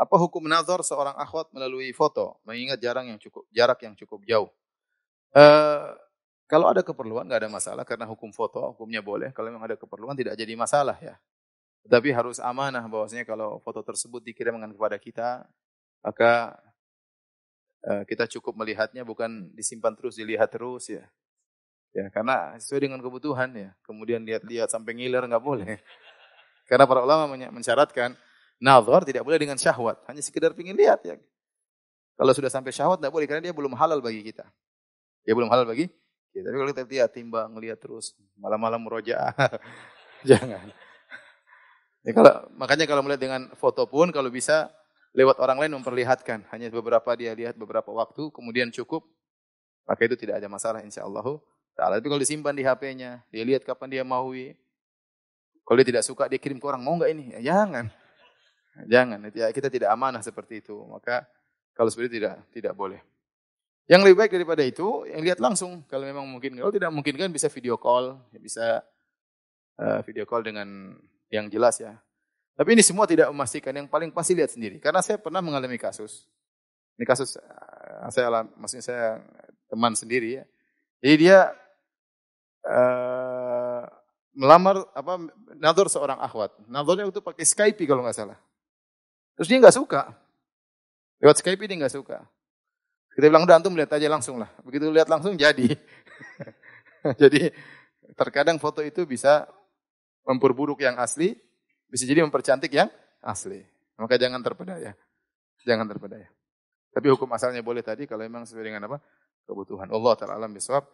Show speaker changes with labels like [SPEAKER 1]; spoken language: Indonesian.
[SPEAKER 1] Apa hukum nazar seorang akhwat melalui foto? Mengingat jarang yang cukup jarak yang cukup jauh. Uh, kalau ada keperluan nggak ada masalah karena hukum foto hukumnya boleh. Kalau memang ada keperluan tidak jadi masalah ya. Tapi harus amanah bahwasanya kalau foto tersebut dikirimkan kepada kita maka uh, kita cukup melihatnya bukan disimpan terus dilihat terus ya. Ya karena sesuai dengan kebutuhan ya. Kemudian lihat-lihat sampai ngiler nggak boleh. Karena para ulama mencaratkan Nazar tidak boleh dengan syahwat, hanya sekedar ingin lihat ya. Kalau sudah sampai syahwat tidak boleh karena dia belum halal bagi kita. Dia belum halal bagi kita. Tapi kalau kita lihat timbang, lihat terus malam-malam murojaah. Jangan. Ya, kalau makanya kalau melihat dengan foto pun kalau bisa lewat orang lain memperlihatkan hanya beberapa dia lihat beberapa waktu kemudian cukup maka itu tidak ada masalah insya taala tapi kalau disimpan di HP-nya dia lihat kapan dia mau kalau dia tidak suka dia kirim ke orang mau nggak ini ya, jangan Jangan, ya, kita tidak amanah seperti itu. Maka kalau seperti itu tidak tidak boleh. Yang lebih baik daripada itu, yang lihat langsung. Kalau memang mungkin, kalau tidak mungkin kan bisa video call, ya bisa uh, video call dengan yang jelas ya. Tapi ini semua tidak memastikan. Yang paling pasti lihat sendiri. Karena saya pernah mengalami kasus. Ini kasus eh, saya alam, maksudnya saya teman sendiri ya. Jadi dia uh, melamar apa nador seorang akhwat. Nadornya itu pakai Skype kalau nggak salah. Terus dia nggak suka. Lewat Skype dia nggak suka. Kita bilang, udah antum lihat aja langsung lah. Begitu lihat langsung jadi. jadi terkadang foto itu bisa memperburuk yang asli, bisa jadi mempercantik yang asli. Maka jangan terpedaya. Jangan terpedaya. Tapi hukum asalnya boleh tadi kalau memang sesuai dengan apa? kebutuhan. Allah taala alam bisawab.